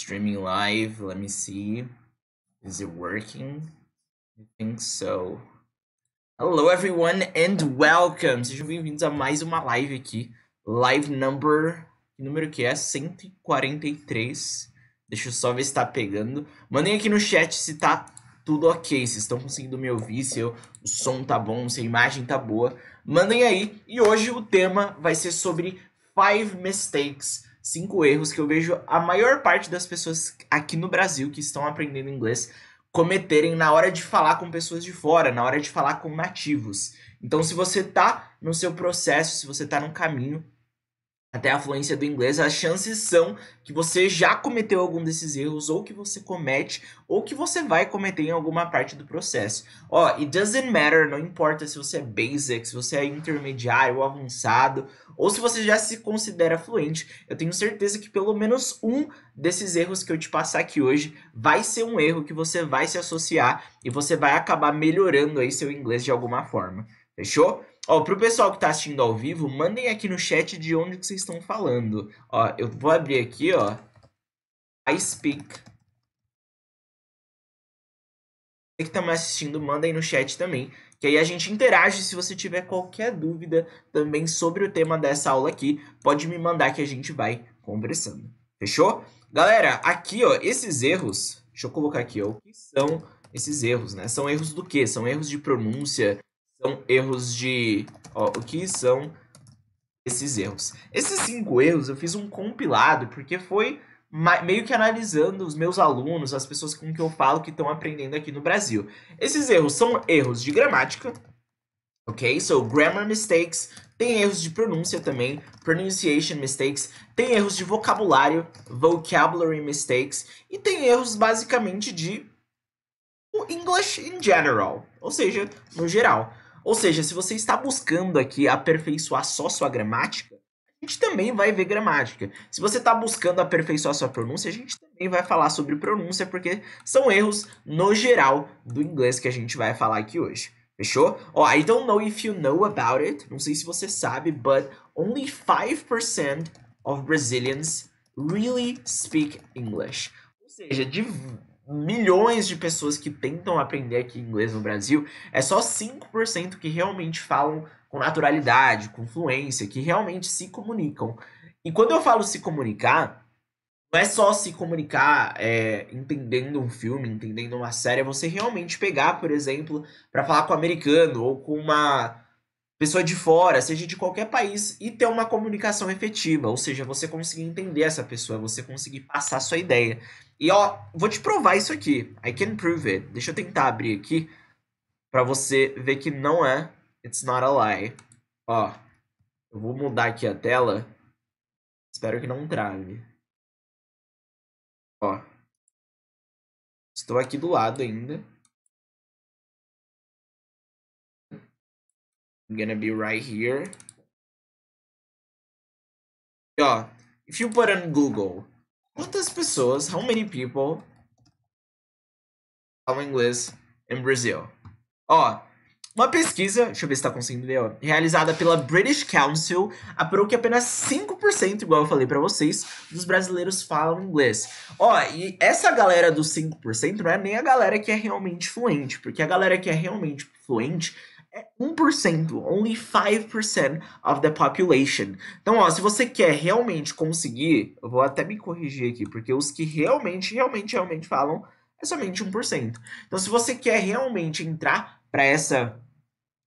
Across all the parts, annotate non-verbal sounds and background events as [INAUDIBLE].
streaming live. Let me see. Is it working? I think so. Hello everyone and welcome. Sejam bem-vindos a mais uma live aqui. Live number, número que é 143. Deixa eu só ver se tá pegando. Mandem aqui no chat se tá tudo ok, se estão conseguindo me ouvir, se eu, o som tá bom, se a imagem tá boa. Mandem aí. E hoje o tema vai ser sobre 5 mistakes cinco erros que eu vejo a maior parte das pessoas aqui no Brasil que estão aprendendo inglês cometerem na hora de falar com pessoas de fora, na hora de falar com nativos. Então, se você tá no seu processo, se você tá no caminho, até a fluência do inglês, as chances são que você já cometeu algum desses erros, ou que você comete, ou que você vai cometer em alguma parte do processo. Ó, oh, it doesn't matter, não importa se você é basic, se você é intermediário avançado, ou se você já se considera fluente, eu tenho certeza que pelo menos um desses erros que eu te passar aqui hoje vai ser um erro que você vai se associar e você vai acabar melhorando aí seu inglês de alguma forma. Fechou? Ó, pro pessoal que tá assistindo ao vivo, mandem aqui no chat de onde que vocês estão falando. Ó, eu vou abrir aqui, ó. I speak. Você que tá me assistindo, manda aí no chat também. Que aí a gente interage. Se você tiver qualquer dúvida também sobre o tema dessa aula aqui, pode me mandar que a gente vai conversando. Fechou? Galera, aqui, ó, esses erros. Deixa eu colocar aqui, ó. O que são esses erros, né? São erros do quê? São erros de pronúncia, são erros de. Ó, o que são esses erros? Esses cinco erros eu fiz um compilado, porque foi meio que analisando os meus alunos, as pessoas com que eu falo que estão aprendendo aqui no Brasil. Esses erros são erros de gramática, ok? So, grammar mistakes. Tem erros de pronúncia também, pronunciation mistakes. Tem erros de vocabulário, vocabulary mistakes. E tem erros basicamente de English in general, ou seja, no geral. Ou seja, se você está buscando aqui aperfeiçoar só sua gramática, a gente também vai ver gramática. Se você está buscando aperfeiçoar sua pronúncia, a gente também vai falar sobre pronúncia, porque são erros no geral do inglês que a gente vai falar aqui hoje. Fechou? Ó, oh, I don't know if you know about it. Não sei se você sabe, but only 5% of Brazilians really speak English. Ou seja, de milhões de pessoas que tentam aprender aqui inglês no Brasil, é só 5% que realmente falam com naturalidade, com fluência, que realmente se comunicam. E quando eu falo se comunicar, não é só se comunicar é, entendendo um filme, entendendo uma série, é você realmente pegar, por exemplo, para falar com um americano ou com uma pessoa de fora, seja de qualquer país, e ter uma comunicação efetiva, ou seja, você conseguir entender essa pessoa, você conseguir passar sua ideia. E ó, vou te provar isso aqui. I can prove it. Deixa eu tentar abrir aqui para você ver que não é. It's not a lie. Ó, eu vou mudar aqui a tela. Espero que não trave. Ó. Estou aqui do lado ainda. I'm gonna be right here. Yeah, if you put on Google, quantas pessoas, how many people falam inglês em Brazil? Ó, oh, uma pesquisa, deixa eu ver se tá conseguindo ver, ó, realizada pela British Council, apurou que apenas 5%, igual eu falei para vocês, dos brasileiros falam inglês. Ó, e essa galera dos 5% não é nem a galera que é realmente fluente, porque a galera que é realmente fluente é 1%, only 5% of the population. Então, ó, se você quer realmente conseguir, eu vou até me corrigir aqui, porque os que realmente, realmente, realmente falam é somente 1%. Então, se você quer realmente entrar para essa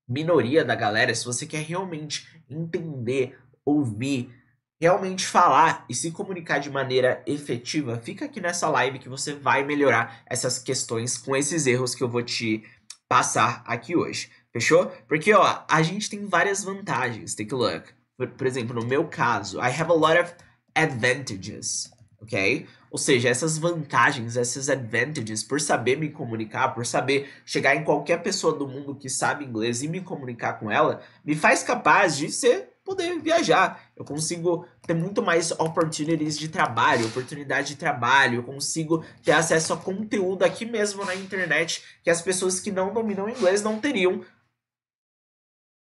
minoria da galera, se você quer realmente entender, ouvir, realmente falar e se comunicar de maneira efetiva, fica aqui nessa live que você vai melhorar essas questões com esses erros que eu vou te passar aqui hoje. Fechou? Porque, ó, a gente tem várias vantagens. Take a look. Por, por, exemplo, no meu caso, I have a lot of advantages, ok? Ou seja, essas vantagens, essas advantages, por saber me comunicar, por saber chegar em qualquer pessoa do mundo que sabe inglês e me comunicar com ela, me faz capaz de ser poder viajar. Eu consigo ter muito mais opportunities de trabalho, oportunidade de trabalho, eu consigo ter acesso a conteúdo aqui mesmo na internet que as pessoas que não dominam inglês não teriam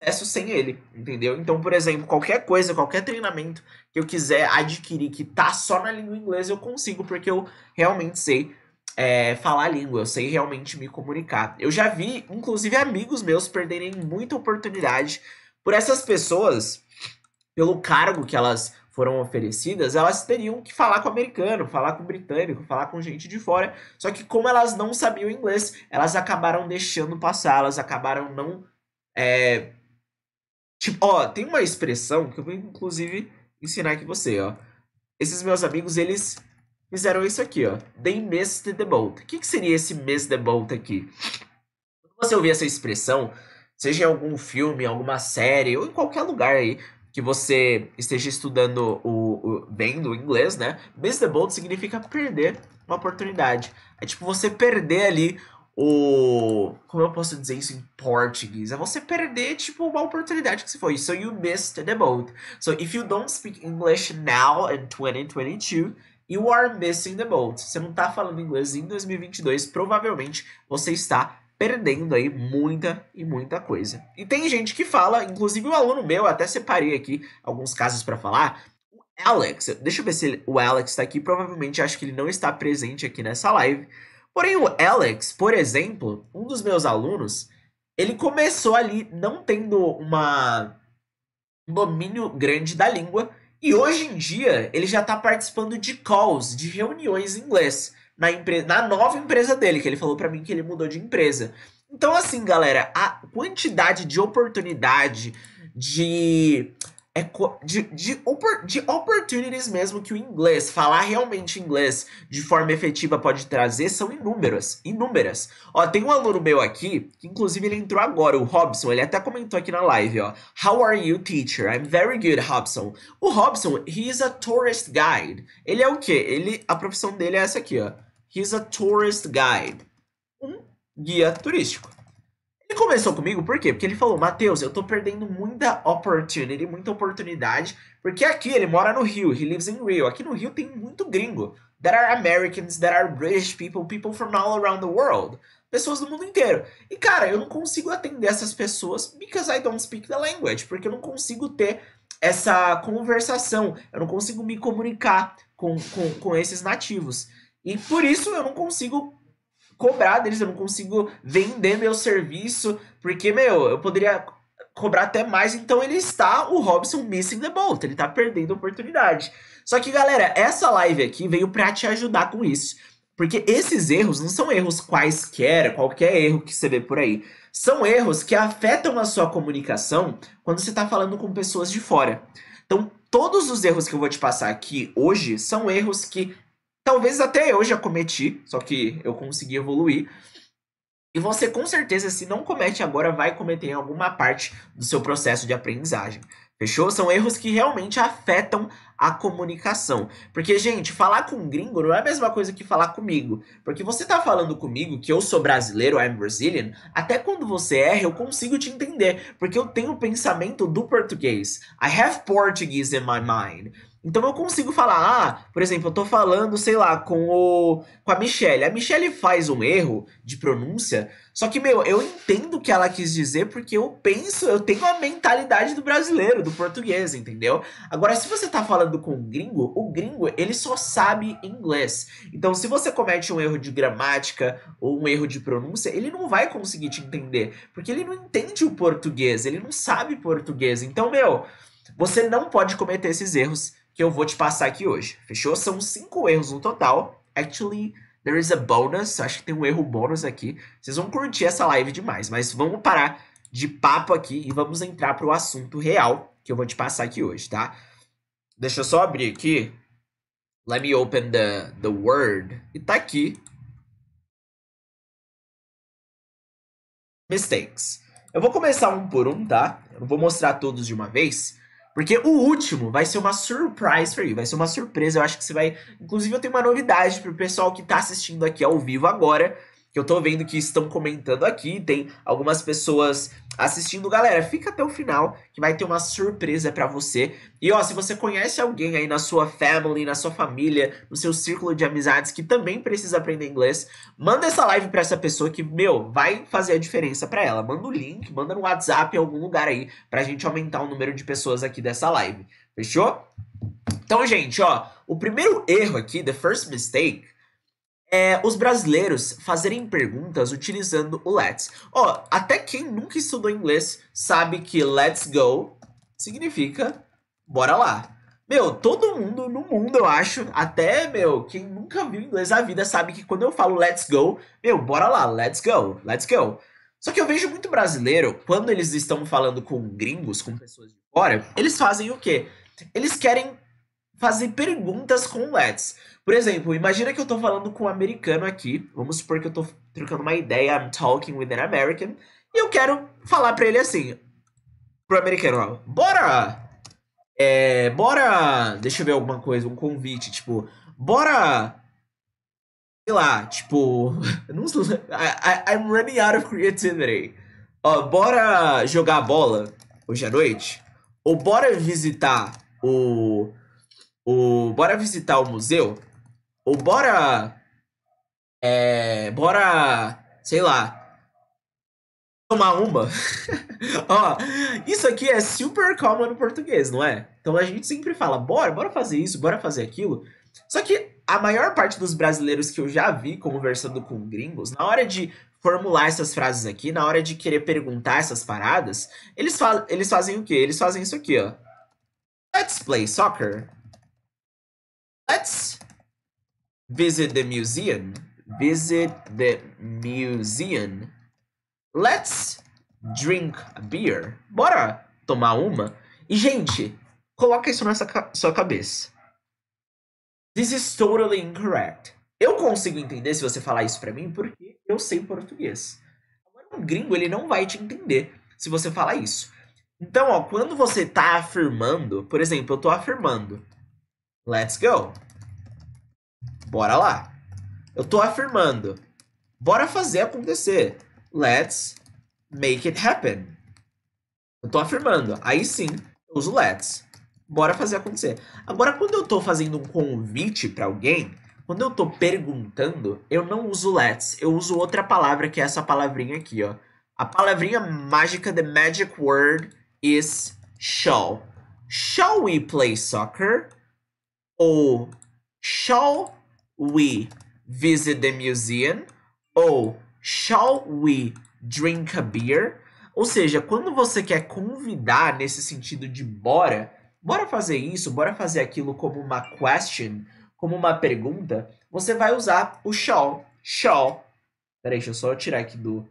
acesso sem ele, entendeu? Então, por exemplo, qualquer coisa, qualquer treinamento que eu quiser adquirir que tá só na língua inglesa, eu consigo, porque eu realmente sei é, falar a língua, eu sei realmente me comunicar. Eu já vi, inclusive, amigos meus perderem muita oportunidade por essas pessoas, pelo cargo que elas foram oferecidas, elas teriam que falar com americano, falar com britânico, falar com gente de fora. Só que como elas não sabiam inglês, elas acabaram deixando passar, elas acabaram não é, Tipo, ó, tem uma expressão que eu vou inclusive ensinar aqui você, ó. Esses meus amigos, eles fizeram isso aqui, ó. They missed the boat. O que, que seria esse miss the boat aqui? Quando você ouvir essa expressão, seja em algum filme, alguma série, ou em qualquer lugar aí que você esteja estudando o, o bem do inglês, né? Miss the boat significa perder uma oportunidade. É tipo você perder ali o. Como eu posso dizer isso em português? É você perder, tipo, uma oportunidade que se foi. So you missed the boat. So if you don't speak English now in 2022, you are missing the boat. Você não tá falando inglês em 2022, provavelmente você está perdendo aí muita e muita coisa. E tem gente que fala, inclusive o um aluno meu, até separei aqui alguns casos para falar. O Alex, deixa eu ver se ele, o Alex tá aqui, provavelmente acho que ele não está presente aqui nessa live. Porém, o Alex, por exemplo, um dos meus alunos, ele começou ali não tendo uma um domínio grande da língua e hoje em dia ele já está participando de calls, de reuniões em inglês na, empresa, na nova empresa dele, que ele falou para mim que ele mudou de empresa. Então, assim, galera, a quantidade de oportunidade, de é de, de, de opportunities mesmo que o inglês, falar realmente inglês de forma efetiva pode trazer, são inúmeras, inúmeras. Ó, tem um aluno meu aqui, que inclusive ele entrou agora, o Robson, ele até comentou aqui na live, ó. How are you, teacher? I'm very good, Robson. O Robson, he is a tourist guide. Ele é o quê? Ele, a profissão dele é essa aqui, ó. He's a tourist guide. Um guia turístico. Ele começou comigo, por quê? Porque ele falou, Matheus, eu tô perdendo muita opportunity, muita oportunidade, porque aqui ele mora no Rio, he lives in Rio. Aqui no Rio tem muito gringo. There are Americans, there are British people, people from all around the world. Pessoas do mundo inteiro. E cara, eu não consigo atender essas pessoas because I don't speak the language, porque eu não consigo ter essa conversação, eu não consigo me comunicar com, com, com esses nativos. E por isso eu não consigo cobrar deles, eu não consigo vender meu serviço, porque, meu, eu poderia cobrar até mais, então ele está o Robson missing the boat, ele está perdendo a oportunidade. Só que, galera, essa live aqui veio para te ajudar com isso. Porque esses erros não são erros quaisquer, qualquer erro que você vê por aí. São erros que afetam a sua comunicação quando você está falando com pessoas de fora. Então, todos os erros que eu vou te passar aqui hoje são erros que Talvez até eu já cometi, só que eu consegui evoluir. E você, com certeza, se não comete agora, vai cometer em alguma parte do seu processo de aprendizagem. Fechou? São erros que realmente afetam a comunicação. Porque, gente, falar com um gringo não é a mesma coisa que falar comigo. Porque você tá falando comigo que eu sou brasileiro, I'm Brazilian, até quando você erra, eu consigo te entender. Porque eu tenho o pensamento do português. I have Portuguese in my mind. Então eu consigo falar, ah, por exemplo, eu tô falando, sei lá, com o com a Michelle. A Michelle faz um erro de pronúncia, só que meu, eu entendo o que ela quis dizer porque eu penso, eu tenho a mentalidade do brasileiro, do português, entendeu? Agora se você tá falando com um gringo, o gringo, ele só sabe inglês. Então se você comete um erro de gramática ou um erro de pronúncia, ele não vai conseguir te entender, porque ele não entende o português, ele não sabe português. Então, meu, você não pode cometer esses erros que eu vou te passar aqui hoje, fechou? São cinco erros no total. Actually, there is a bonus. Acho que tem um erro bônus aqui. Vocês vão curtir essa live demais, mas vamos parar de papo aqui e vamos entrar para o assunto real que eu vou te passar aqui hoje, tá? Deixa eu só abrir aqui. Let me open the, the word. E tá aqui. Mistakes. Eu vou começar um por um, tá? Eu não vou mostrar todos de uma vez, porque o último vai ser uma surprise for you, vai ser uma surpresa. Eu acho que você vai. Inclusive, eu tenho uma novidade pro pessoal que tá assistindo aqui ao vivo agora. Que eu tô vendo que estão comentando aqui. Tem algumas pessoas assistindo, galera, fica até o final que vai ter uma surpresa para você. E ó, se você conhece alguém aí na sua family, na sua família, no seu círculo de amizades que também precisa aprender inglês, manda essa live para essa pessoa que, meu, vai fazer a diferença para ela. Manda o um link, manda no WhatsApp em algum lugar aí pra gente aumentar o número de pessoas aqui dessa live. Fechou? Então, gente, ó, o primeiro erro aqui, the first mistake, é, os brasileiros fazerem perguntas utilizando o let's. Ó, oh, até quem nunca estudou inglês sabe que let's go significa bora lá. Meu, todo mundo no mundo, eu acho, até, meu, quem nunca viu inglês na vida sabe que quando eu falo let's go, meu, bora lá, let's go, let's go. Só que eu vejo muito brasileiro, quando eles estão falando com gringos, com pessoas de fora, eles fazem o quê? Eles querem fazer perguntas com let's. Por exemplo, imagina que eu tô falando com um americano aqui, vamos supor que eu tô trocando uma ideia, I'm talking with an American, e eu quero falar para ele assim, pro americano, ó, bora! É, bora, deixa eu ver alguma coisa, um convite, tipo, bora sei lá, tipo, [LAUGHS] não I, I'm running out of creativity. Ó, bora jogar bola hoje à noite? Ou bora visitar o o bora visitar o museu? Ou bora. É, bora. Sei lá. Tomar uma. [LAUGHS] Ó, isso aqui é super common no português, não é? Então a gente sempre fala, bora, bora fazer isso, bora fazer aquilo. Só que a maior parte dos brasileiros que eu já vi conversando com gringos, na hora de formular essas frases aqui, na hora de querer perguntar essas paradas, eles, fa eles fazem o quê? Eles fazem isso aqui, ó. Let's play soccer. Let's visit the museum. Visit the museum. Let's drink a beer. Bora tomar uma? E, gente, coloca isso na sua cabeça. This is totally incorrect. Eu consigo entender se você falar isso para mim porque eu sei português. Agora, um gringo, ele não vai te entender se você falar isso. Então, ó, quando você tá afirmando, por exemplo, eu tô afirmando, let's go. Bora lá. Eu tô afirmando. Bora fazer acontecer. Let's make it happen. Eu tô afirmando. Aí sim, eu uso let's. Bora fazer acontecer. Agora, quando eu tô fazendo um convite para alguém, quando eu tô perguntando, eu não uso let's. Eu uso outra palavra, que é essa palavrinha aqui, ó. A palavrinha mágica, the magic word, is shall. Shall we play soccer? Ou shall we visit the museum? Ou shall we drink a beer? Ou seja, quando você quer convidar nesse sentido de bora, bora fazer isso, bora fazer aquilo como uma question, como uma pergunta, você vai usar o shall. Shall. Peraí, deixa eu só tirar aqui do,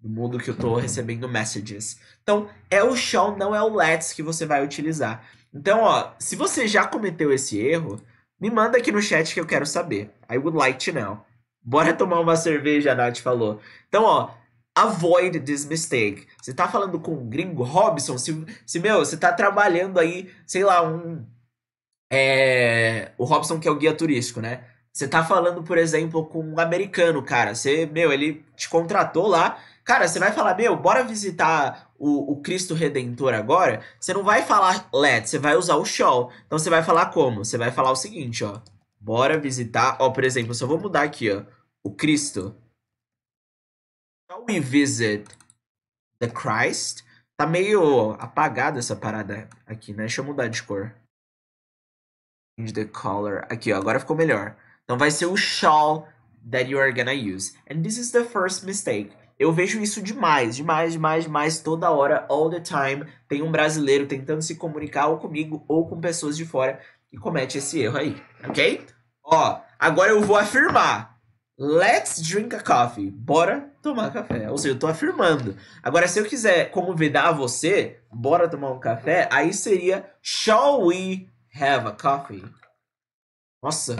do mundo que eu tô recebendo messages. Então, é o shall, não é o let's que você vai utilizar. Então, ó, se você já cometeu esse erro, me manda aqui no chat que eu quero saber. I would like to know. Bora tomar uma cerveja, a Nath falou. Então, ó, avoid this mistake. Você tá falando com um gringo Robson? Se, se meu, você tá trabalhando aí, sei lá, um. É, o Robson que é o guia turístico, né? Você tá falando, por exemplo, com um americano, cara. Você, meu, ele te contratou lá Cara, você vai falar, meu, bora visitar o, o Cristo Redentor agora? Você não vai falar let, você vai usar o shall. Então você vai falar como? Você vai falar o seguinte, ó. Bora visitar, ó, por exemplo, se eu vou mudar aqui, ó, o Cristo. Shall we visit the Christ? Tá meio apagada essa parada aqui, né? Deixa eu mudar de cor. Change the color. Aqui, ó, agora ficou melhor. Então vai ser o shall that you are gonna use. And this is the first mistake. Eu vejo isso demais, demais, demais, demais, toda hora, all the time. Tem um brasileiro tentando se comunicar ou comigo ou com pessoas de fora e comete esse erro aí, ok? Ó, agora eu vou afirmar. Let's drink a coffee. Bora tomar café. Ou seja, eu tô afirmando. Agora, se eu quiser convidar você, bora tomar um café, aí seria Shall we have a coffee? Nossa,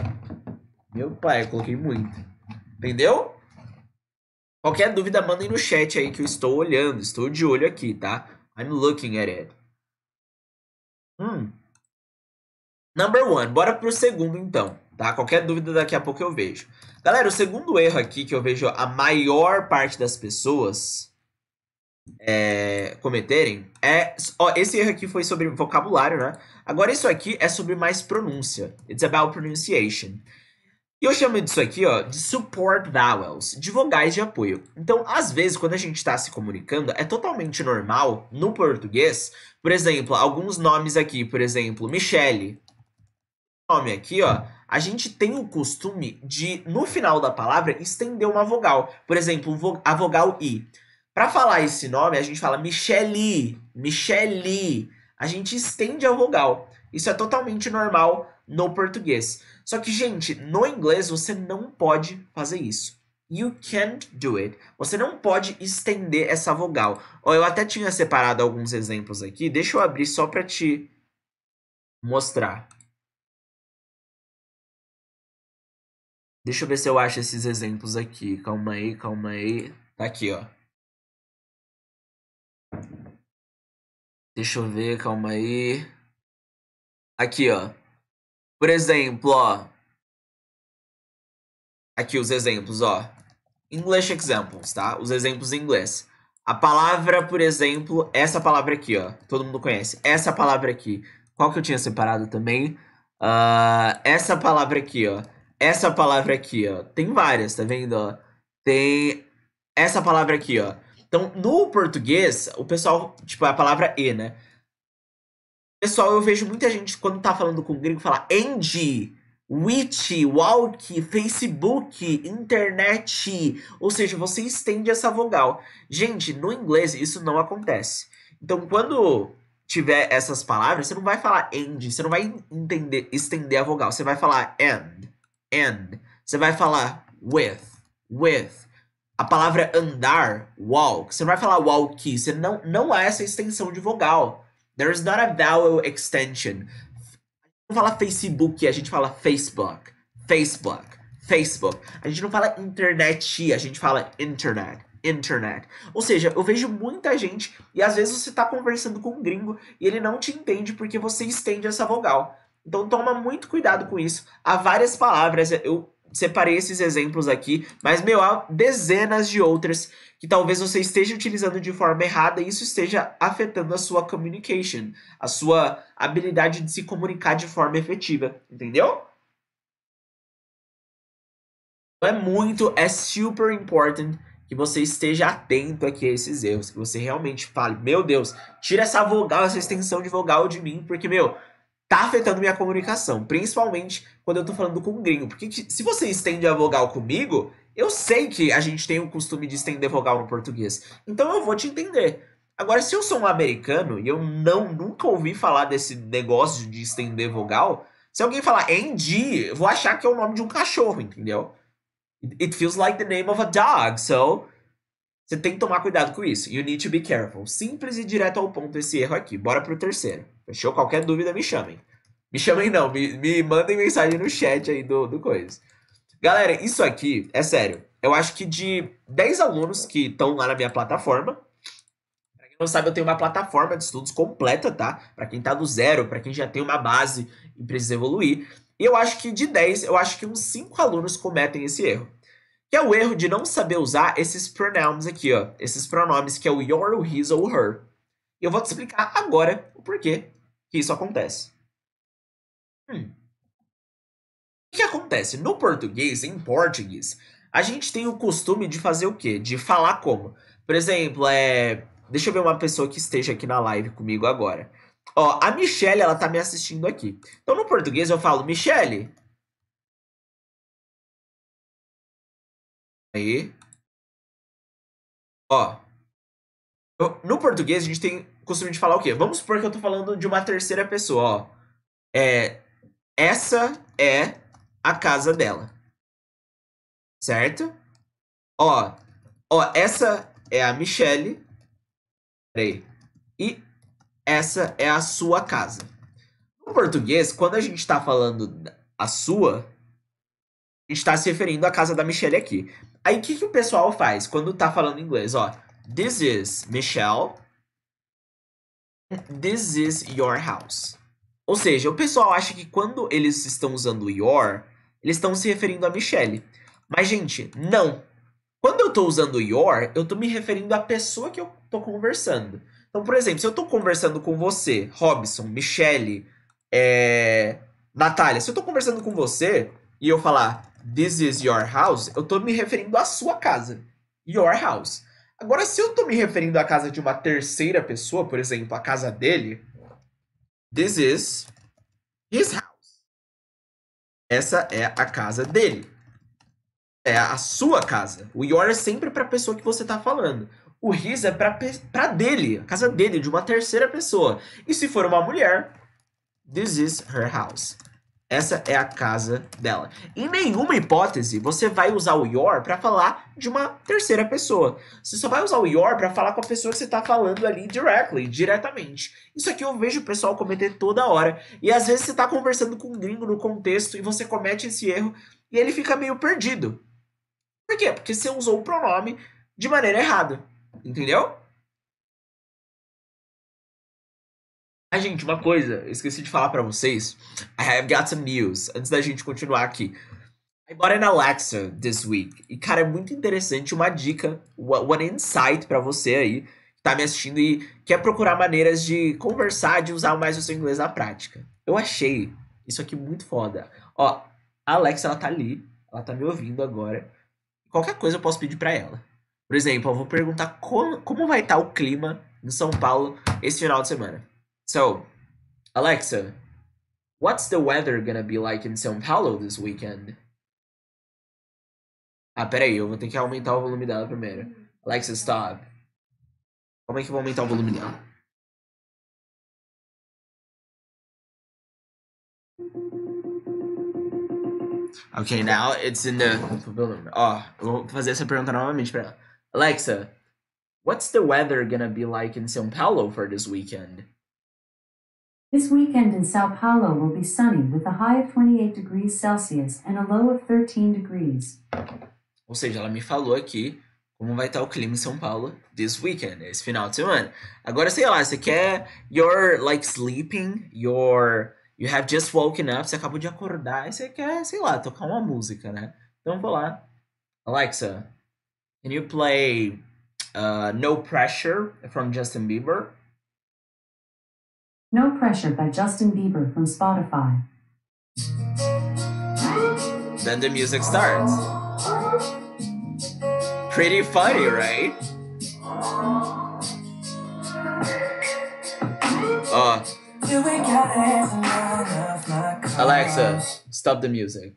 meu pai, eu coloquei muito. Entendeu? Qualquer dúvida, mandem no chat aí que eu estou olhando, estou de olho aqui, tá? I'm looking at it. Hum. Number one, bora pro segundo então, tá? Qualquer dúvida daqui a pouco eu vejo. Galera, o segundo erro aqui que eu vejo a maior parte das pessoas é, cometerem é. Ó, esse erro aqui foi sobre vocabulário, né? Agora, isso aqui é sobre mais pronúncia. It's about pronunciation. E eu chamo disso aqui ó, de support vowels, de vogais de apoio. Então, às vezes, quando a gente está se comunicando, é totalmente normal, no português, por exemplo, alguns nomes aqui, por exemplo, Michele. Nome aqui, ó, a gente tem o costume de, no final da palavra, estender uma vogal. Por exemplo, a vogal I. Para falar esse nome, a gente fala Michele, Michele. A gente estende a vogal. Isso é totalmente normal no português. Só que, gente, no inglês você não pode fazer isso. You can't do it. Você não pode estender essa vogal. eu até tinha separado alguns exemplos aqui. Deixa eu abrir só para te mostrar. Deixa eu ver se eu acho esses exemplos aqui. Calma aí, calma aí. Tá aqui, ó. Deixa eu ver, calma aí. Aqui, ó. Por exemplo, ó. Aqui os exemplos, ó. English examples, tá? Os exemplos em inglês. A palavra, por exemplo, essa palavra aqui, ó. Todo mundo conhece. Essa palavra aqui. Qual que eu tinha separado também? Uh, essa palavra aqui, ó. Essa palavra aqui, ó. Tem várias, tá vendo? Ó? Tem essa palavra aqui, ó. Então, no português, o pessoal, tipo, é a palavra E, né? Pessoal, eu vejo muita gente, quando tá falando com o gringo, falar Andy, Witch, Walk, Facebook, Internet. Ou seja, você estende essa vogal. Gente, no inglês isso não acontece. Então, quando tiver essas palavras, você não vai falar and, você não vai entender, estender a vogal. Você vai falar and, and. Você vai falar with, with. A palavra andar, walk. Você não vai falar walk. Você não, não há essa extensão de vogal. There is not a vowel extension. A gente Não fala Facebook, a gente fala Facebook. Facebook. Facebook. A gente não fala internet, a gente fala internet internet. Ou seja, eu vejo muita gente e às vezes você está conversando com um gringo e ele não te entende porque você estende essa vogal. Então toma muito cuidado com isso. Há várias palavras, eu separei esses exemplos aqui, mas, meu, há dezenas de outras que talvez você esteja utilizando de forma errada e isso esteja afetando a sua communication, a sua habilidade de se comunicar de forma efetiva, entendeu? Então, é muito, é super important que você esteja atento aqui a esses erros, que você realmente fale, meu Deus, tira essa vogal, essa extensão de vogal de mim, porque, meu, tá afetando minha comunicação, principalmente quando eu tô falando com um gringo. Porque se você estende a vogal comigo, eu sei que a gente tem o costume de estender vogal no português. Então eu vou te entender. Agora, se eu sou um americano e eu não nunca ouvi falar desse negócio de estender vogal, se alguém falar Andy, eu vou achar que é o nome de um cachorro, entendeu? It feels like the name of a dog, so você tem que tomar cuidado com isso. You need to be careful. Simples e direto ao ponto esse erro aqui. Bora pro terceiro. Fechou? Qualquer dúvida, me chamem. Me chamem não, me, me mandem mensagem no chat aí do, do coisa. Galera, isso aqui, é sério, eu acho que de 10 alunos que estão lá na minha plataforma, pra quem não sabe, eu tenho uma plataforma de estudos completa, tá? Pra quem tá do zero, pra quem já tem uma base e precisa evoluir. E eu acho que de 10, eu acho que uns 5 alunos cometem esse erro. Que é o erro de não saber usar esses pronouns aqui, ó. Esses pronomes que é o your, his ou her. E eu vou te explicar agora o porquê que isso acontece. Hum. O que acontece? No português, em português, a gente tem o costume de fazer o quê? De falar como. Por exemplo, é. Deixa eu ver uma pessoa que esteja aqui na live comigo agora. Ó, a Michelle, ela tá me assistindo aqui. Então, no português, eu falo, Michelle. Aí. Ó. No português, a gente tem costume de falar o quê? Vamos supor que eu tô falando de uma terceira pessoa, ó. É, essa é a casa dela. Certo? Ó, ó, essa é a Michelle. Peraí. E essa é a sua casa. No português, quando a gente tá falando a sua, a gente tá se referindo à casa da Michelle aqui. Aí o que, que o pessoal faz quando tá falando inglês? Ó, this is Michelle This is your house. Ou seja, o pessoal acha que quando eles estão usando your, eles estão se referindo a Michelle. Mas, gente, não. Quando eu estou usando your, eu estou me referindo à pessoa que eu estou conversando. Então, por exemplo, se eu estou conversando com você, Robson, Michelle, é... Natália, se eu estou conversando com você e eu falar this is your house, eu estou me referindo à sua casa. Your house. Agora, se eu tô me referindo à casa de uma terceira pessoa, por exemplo, a casa dele, this is his house. Essa é a casa dele. É a sua casa. O your é sempre pra pessoa que você tá falando. O his é pra, pra dele, a casa dele, de uma terceira pessoa. E se for uma mulher, this is her house. Essa é a casa dela. Em nenhuma hipótese você vai usar o your para falar de uma terceira pessoa. Você só vai usar o your para falar com a pessoa que você está falando ali directly, diretamente. Isso aqui eu vejo o pessoal cometer toda hora. E às vezes você está conversando com um gringo no contexto e você comete esse erro e ele fica meio perdido. Por quê? Porque você usou o pronome de maneira errada. Entendeu? Ah, gente, uma coisa, eu esqueci de falar para vocês. I have got some news. Antes da gente continuar aqui. I bought an Alexa this week. E, cara, é muito interessante uma dica, one insight para você aí que tá me assistindo e quer procurar maneiras de conversar, de usar mais o seu inglês na prática. Eu achei isso aqui muito foda. Ó, a Alexa, ela tá ali, ela tá me ouvindo agora. Qualquer coisa eu posso pedir para ela. Por exemplo, eu vou perguntar como, como vai estar tá o clima em São Paulo esse final de semana. So, Alexa, what's the weather gonna be like in São Paulo this weekend? Ah, peraí, eu vou ter que aumentar o volume dela primeiro. Alexa, stop. Como é que eu vou aumentar o volume dela? Okay, now it's in the. oh, vou fazer essa pergunta novamente para ela. Alexa, what's the weather gonna be like in São Paulo for this weekend? This weekend in Sao Paulo will be sunny with a high of 28 degrees Celsius and a low of 13 degrees. Ou seja, ela me falou aqui como vai estar tá o clima em São Paulo this weekend, esse final de semana. Agora, sei lá, você quer you're like sleeping, you're you have just woken up, você acabou de acordar e você quer, sei lá, tocar uma música, né? Então vou lá. Alexa, can you play uh, No Pressure from Justin Bieber? No Pressure by Justin Bieber from Spotify. Then the music starts. Pretty funny, right? Uh, Alexa, stop the music.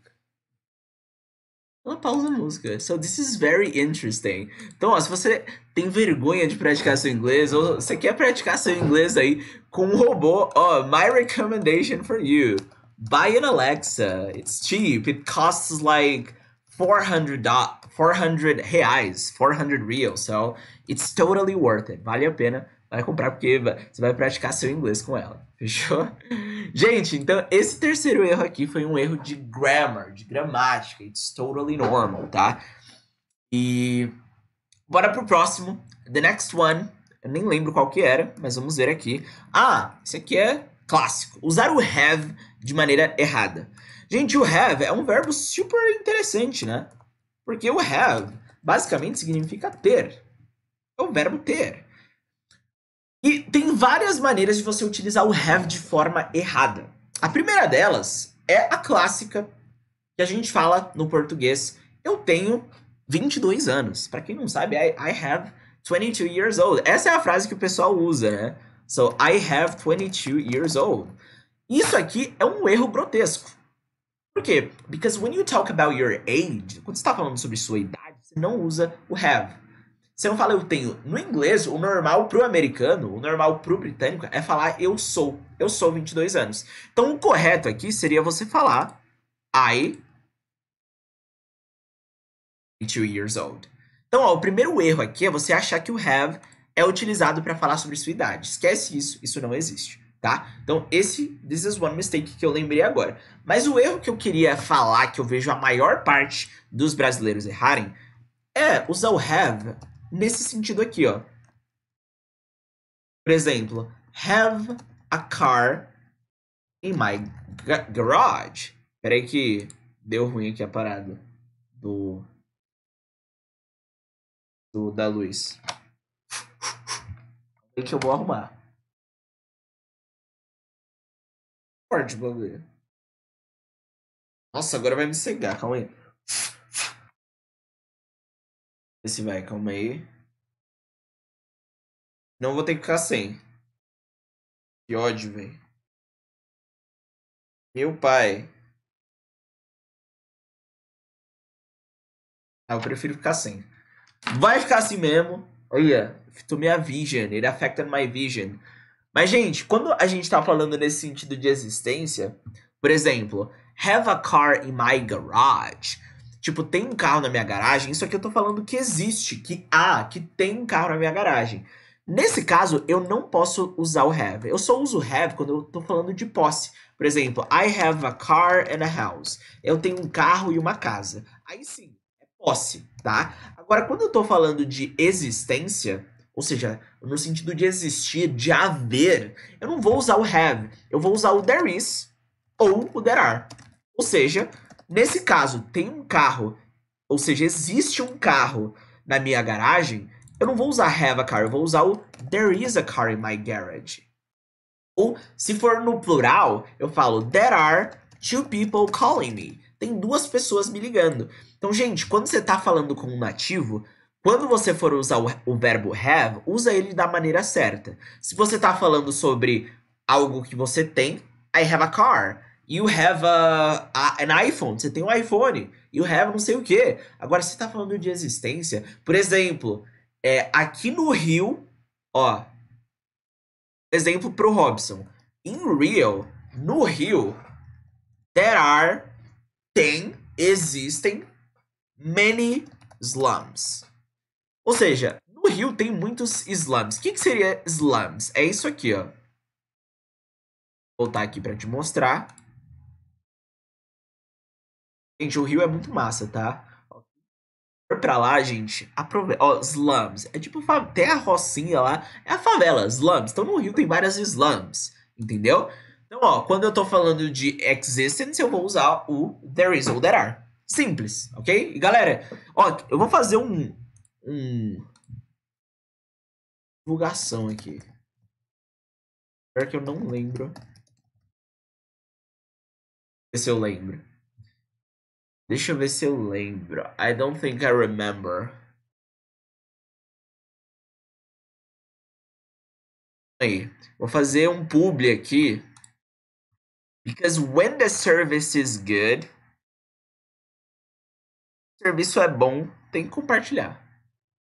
Ela pausa a música. So this is very interesting. Então, ó, se você tem vergonha de praticar seu inglês ou você quer praticar seu inglês aí com um robô, ó, my recommendation for you. Buy an Alexa. It's cheap. It costs like 400 400 reais, 400 reais So, it's totally worth it. Vale a pena vai comprar porque você vai praticar seu inglês com ela. [LAUGHS] Fechou? Gente, então esse terceiro erro aqui foi um erro de grammar, de gramática. It's totally normal, tá? E bora pro próximo. The next one. Eu nem lembro qual que era, mas vamos ver aqui. Ah, esse aqui é clássico. Usar o have de maneira errada. Gente, o have é um verbo super interessante, né? Porque o have basicamente significa ter. É o verbo ter. E tem várias maneiras de você utilizar o have de forma errada. A primeira delas é a clássica que a gente fala no português: eu tenho 22 anos. Para quem não sabe, I, I have 22 years old. Essa é a frase que o pessoal usa, né? So, I have 22 years old. Isso aqui é um erro grotesco. Por quê? Because when you talk about your age, quando você está falando sobre sua idade, você não usa o have. Você não fala eu tenho. No inglês, o normal pro americano, o normal pro britânico é falar eu sou. Eu sou 22 anos. Então o correto aqui seria você falar I 22 years old. Então, ó, o primeiro erro aqui é você achar que o have é utilizado para falar sobre sua idade. Esquece isso, isso não existe, tá? Então, esse this is one mistake que eu lembrei agora. Mas o erro que eu queria falar, que eu vejo a maior parte dos brasileiros errarem, é usar o have nesse sentido aqui, ó. Por exemplo, have a car in my garage. Peraí que deu ruim aqui a parada do, do da luz. Aí que eu vou arrumar. Forte o bagulho. Nossa, agora vai me cegar, calma aí. Esse vai, calma aí. Não vou ter que ficar sem. Que ódio, velho. Meu pai. Ah, eu prefiro ficar sem. Vai ficar assim mesmo. Olha, to a vision. It affected my vision. Mas, gente, quando a gente tá falando nesse sentido de existência, por exemplo, have a car in my garage. Tipo, tem um carro na minha garagem, isso aqui eu tô falando que existe, que há, que tem um carro na minha garagem. Nesse caso, eu não posso usar o have. Eu só uso have quando eu tô falando de posse. Por exemplo, I have a car and a house. Eu tenho um carro e uma casa. Aí sim, é posse, tá? Agora, quando eu tô falando de existência, ou seja, no sentido de existir, de haver, eu não vou usar o have. Eu vou usar o there is ou o there are. Ou seja, Nesse caso, tem um carro, ou seja, existe um carro na minha garagem, eu não vou usar have a car, eu vou usar o there is a car in my garage. Ou, se for no plural, eu falo there are two people calling me. Tem duas pessoas me ligando. Então, gente, quando você está falando com um nativo, quando você for usar o, o verbo have, usa ele da maneira certa. Se você está falando sobre algo que você tem, I have a car. You have a, a, an iPhone. Você tem um iPhone. You have não sei o quê. Agora, você tá falando de existência. Por exemplo, é, aqui no Rio, ó. Exemplo pro Robson. In real, no Rio, there are, tem, existem many slums. Ou seja, no Rio tem muitos slums. O que, que seria slums? É isso aqui, ó. Vou voltar aqui para te mostrar. Gente, o Rio é muito massa, tá? For pra lá, gente, aprove... ó, slums. É tipo tem até a rocinha lá, é a favela, slums. Então no Rio tem várias slums, entendeu? Então, ó, quando eu tô falando de existence, eu vou usar o there is ou there are. Simples, ok? E galera, ó, eu vou fazer um. um... Divulgação aqui. Pior que eu não lembro. Ver se eu lembro. Deixa eu ver se eu lembro. I don't think I remember. Aí, vou fazer um publi aqui. Because when the service is good, o serviço é bom, tem que compartilhar.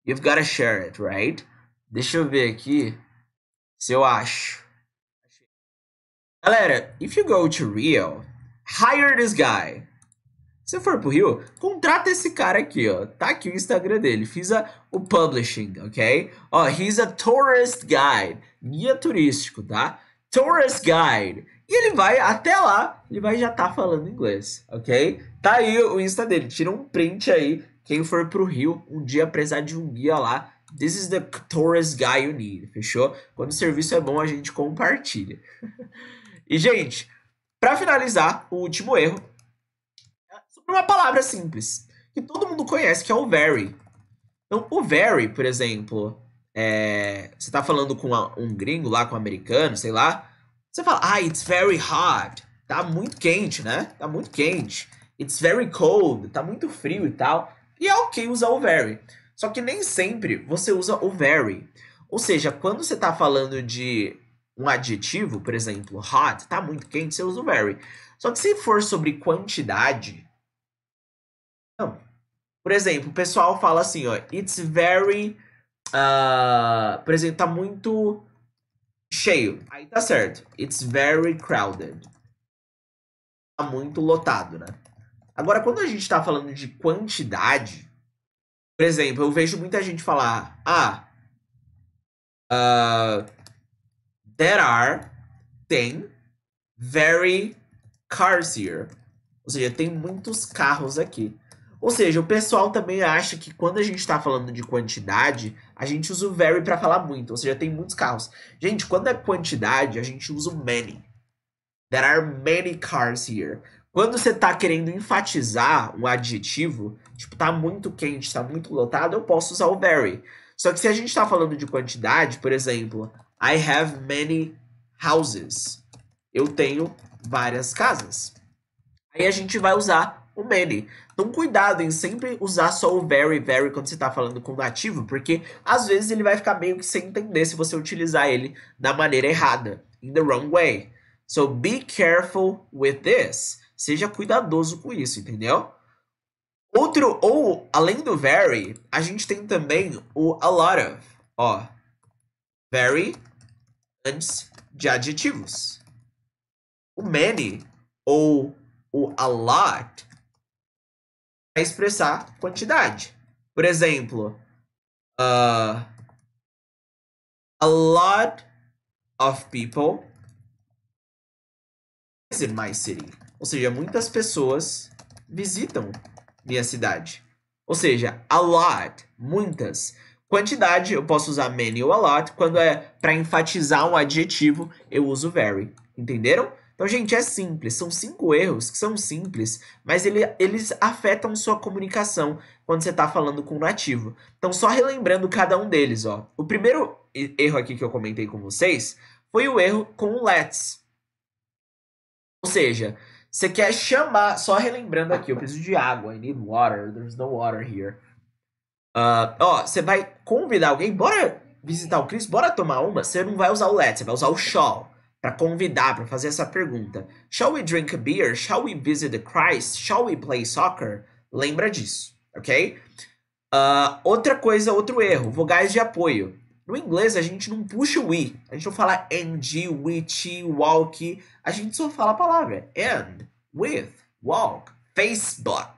You've got to share it, right? Deixa eu ver aqui se eu acho. Galera, if you go to Rio, hire this guy você for pro Rio, contrata esse cara aqui, ó. Tá aqui o Instagram dele. Fiz a, o publishing, ok? Ó, he's a tourist guide. Guia turístico, tá? Tourist guide. E ele vai até lá, ele vai já tá falando inglês, ok? Tá aí o Insta dele. Tira um print aí. Quem for pro Rio, um dia precisar de um guia lá. This is the tourist guy you need, fechou? Quando o serviço é bom, a gente compartilha. [LAUGHS] e, gente, para finalizar, o último erro uma palavra simples, que todo mundo conhece, que é o very. Então, o very, por exemplo, é, você tá falando com um gringo lá, com um americano, sei lá, você fala, ah, it's very hot, tá muito quente, né? Tá muito quente. It's very cold, tá muito frio e tal. E é ok usar o very. Só que nem sempre você usa o very. Ou seja, quando você tá falando de um adjetivo, por exemplo, hot, tá muito quente, você usa o very. Só que se for sobre quantidade, não. Por exemplo, o pessoal fala assim, ó, it's very. Uh, por exemplo, tá muito cheio. Aí tá certo. It's very crowded. Tá muito lotado, né? Agora, quando a gente tá falando de quantidade, por exemplo, eu vejo muita gente falar, ah, uh, there are, tem, very cars here. Ou seja, tem muitos carros aqui. Ou seja, o pessoal também acha que quando a gente está falando de quantidade, a gente usa o very para falar muito, ou seja, tem muitos carros. Gente, quando é quantidade, a gente usa o many. There are many cars here. Quando você está querendo enfatizar um adjetivo, tipo, tá muito quente, tá muito lotado, eu posso usar o very. Só que se a gente está falando de quantidade, por exemplo, I have many houses. Eu tenho várias casas. Aí a gente vai usar o many. Então, cuidado em sempre usar só o very, very quando você está falando com o nativo, porque às vezes ele vai ficar meio que sem entender se você utilizar ele da maneira errada, in the wrong way. So, be careful with this. Seja cuidadoso com isso, entendeu? Outro, ou além do very, a gente tem também o a lot of. Ó, very antes de adjetivos. O many ou o a lot para expressar quantidade. Por exemplo, uh, a lot of people visit my city. Ou seja, muitas pessoas visitam minha cidade. Ou seja, a lot, muitas. Quantidade, eu posso usar many ou a lot. Quando é para enfatizar um adjetivo, eu uso very. Entenderam? Então, gente, é simples. São cinco erros que são simples, mas ele, eles afetam sua comunicação quando você está falando com o nativo. Então, só relembrando cada um deles, ó. O primeiro erro aqui que eu comentei com vocês foi o erro com o let's. Ou seja, você quer chamar, só relembrando aqui, eu preciso de água, I need water, there's no water here. Uh, ó, você vai convidar alguém, bora visitar o Chris, bora tomar uma, você não vai usar o let's, você vai usar o shall para convidar, para fazer essa pergunta. Shall we drink beer? Shall we visit the Christ? Shall we play soccer? Lembra disso, ok? Uh, outra coisa, outro erro, vogais de apoio. No inglês a gente não puxa o i, a gente não fala and, which, walk, a gente só fala a palavra and, with, walk, Facebook.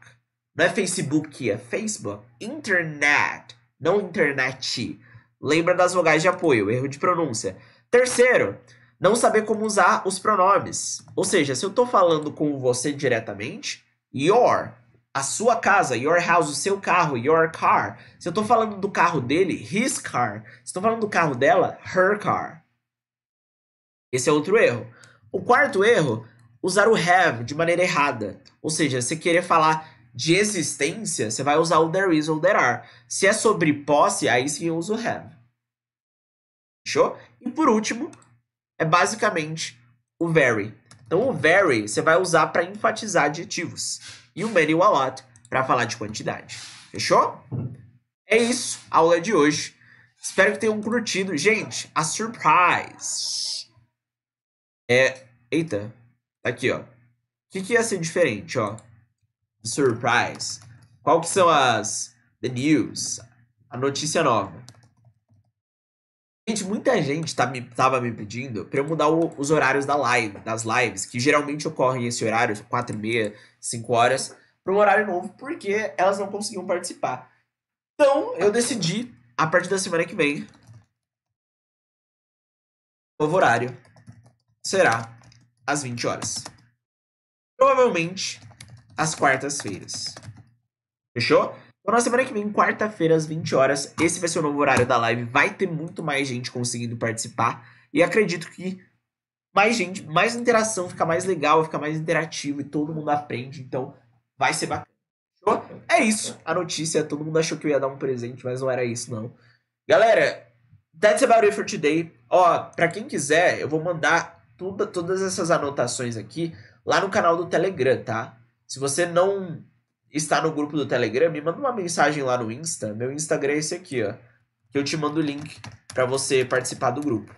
Não é Facebook, é Facebook. Internet, não internet. Lembra das vogais de apoio, erro de pronúncia. Terceiro, não saber como usar os pronomes. Ou seja, se eu estou falando com você diretamente, your, a sua casa, your house, o seu carro, your car. Se eu estou falando do carro dele, his car. Se estou falando do carro dela, her car. Esse é outro erro. O quarto erro, usar o have de maneira errada. Ou seja, se querer falar de existência, você vai usar o there is ou there are. Se é sobre posse, aí sim eu uso have. Fechou? E por último, é basicamente o very. Então, o very você vai usar para enfatizar adjetivos e o many a lot para falar de quantidade. Fechou? É isso, a aula de hoje. Espero que tenham curtido. Gente, a surprise é... Eita, tá aqui, ó. O que, que ia ser diferente, ó? Surprise. Qual que são as... The news, a notícia nova. Gente, muita gente tá me, tava me pedindo pra eu mudar o, os horários da live, das lives, que geralmente ocorrem esse horário, 4 e meia, 5 horas, para um horário novo, porque elas não conseguiam participar. Então, eu decidi, a partir da semana que vem, novo horário será às 20 horas. Provavelmente às quartas-feiras. Fechou? Então, na semana que vem, quarta-feira, às 20 horas, esse vai ser o novo horário da live. Vai ter muito mais gente conseguindo participar. E acredito que mais gente, mais interação, fica mais legal, fica mais interativo e todo mundo aprende. Então, vai ser bacana. É isso a notícia. Todo mundo achou que eu ia dar um presente, mas não era isso, não. Galera, that's about it for today. Ó, pra quem quiser, eu vou mandar tudo, todas essas anotações aqui lá no canal do Telegram, tá? Se você não está no grupo do Telegram, me manda uma mensagem lá no Insta. Meu Instagram é esse aqui, ó. Que eu te mando o link para você participar do grupo.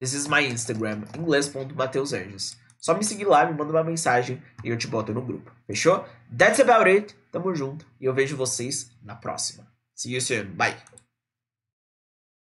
This is my Instagram, inglês.mateusangels. Só me seguir lá, me manda uma mensagem e eu te boto no grupo. Fechou? That's about it. Tamo junto e eu vejo vocês na próxima. See you soon. Bye.